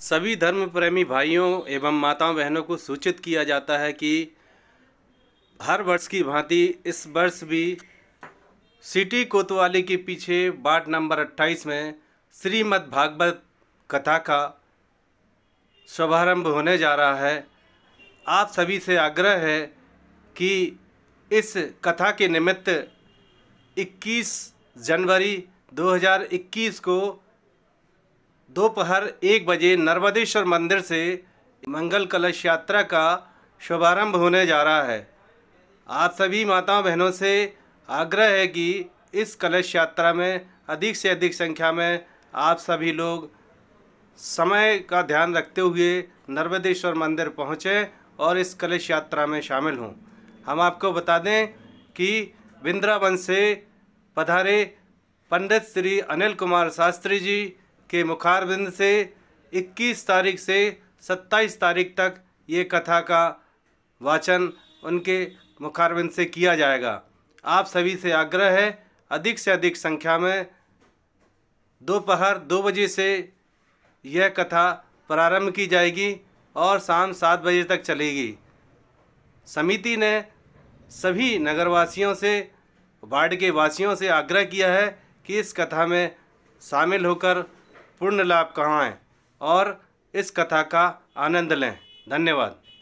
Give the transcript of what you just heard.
सभी धर्म प्रेमी भाइयों एवं माताओं बहनों को सूचित किया जाता है कि हर वर्ष की भांति इस वर्ष भी सिटी कोतवाली के पीछे वार्ड नंबर 28 में श्रीमद् भागवत कथा का शुभारंभ होने जा रहा है आप सभी से आग्रह है कि इस कथा के निमित्त 21 जनवरी 2021 को दोपहर एक बजे नर्मदेश्वर मंदिर से मंगल कलश यात्रा का शुभारंभ होने जा रहा है आप सभी माताओं बहनों से आग्रह है कि इस कलश यात्रा में अधिक से अधिक संख्या में आप सभी लोग समय का ध्यान रखते हुए नर्मदेश्वर मंदिर पहुँचें और इस कलश यात्रा में शामिल हों हम आपको बता दें कि वृंदावन से पधारे पंडित श्री अनिल कुमार शास्त्री जी के मुखारबिंद से 21 तारीख से 27 तारीख तक ये कथा का वाचन उनके मुखारबिंद से किया जाएगा आप सभी से आग्रह है अधिक से अधिक संख्या में दोपहर दो, दो बजे से यह कथा प्रारंभ की जाएगी और शाम सात बजे तक चलेगी समिति ने सभी नगरवासियों से वार्ड के वासियों से आग्रह किया है कि इस कथा में शामिल होकर पूर्ण लाभ कहाँ है और इस कथा का आनंद लें धन्यवाद